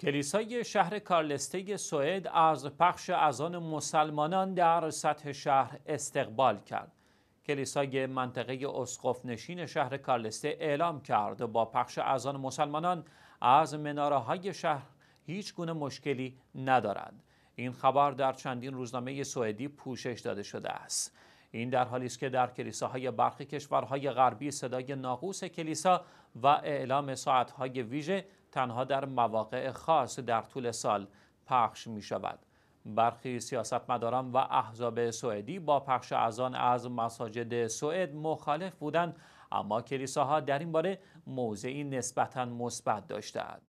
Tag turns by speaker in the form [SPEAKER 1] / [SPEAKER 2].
[SPEAKER 1] کلیسای شهر کارلسته سوئد از پخش اذان مسلمانان در سطح شهر استقبال کرد. کلیسای منطقه اسقف نشین شهر کارلسته اعلام کرد با پخش اذان مسلمانان از مناره های شهر هیچ گونه مشکلی ندارد. این خبر در چندین روزنامه سوئدی پوشش داده شده است. این در حالی است که در کلیساهای برخی کشورهای غربی صدای ناقوس کلیسا و اعلام ساعتهای ویژه تنها در مواقع خاص در طول سال پخش می شود. برخی سیاستمداران و احزاب سوئدی با پخش اذان از مساجد سوئد مخالف بودند اما کلیساها در این باره موضعی نسبتا مثبت داشتند